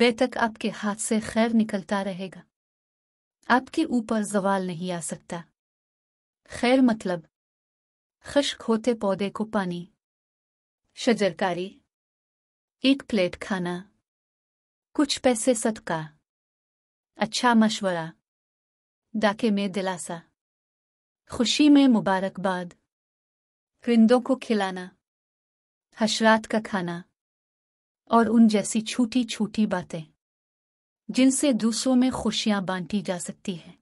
बेतक आपके हाथ से खैर निकलता रहेगा आपके ऊपर जवाल नहीं आ सकता खैर मतलब खश्क होते पौधे को पानी शजरकारी एक प्लेट खाना कुछ पैसे सदका अच्छा मशवरा डाके में दिलासा खुशी में मुबारकबाद क्रिंदों को खिलाना हशरात का खाना और उन जैसी छोटी छोटी बातें जिनसे दूसरों में खुशियां बांटी जा सकती हैं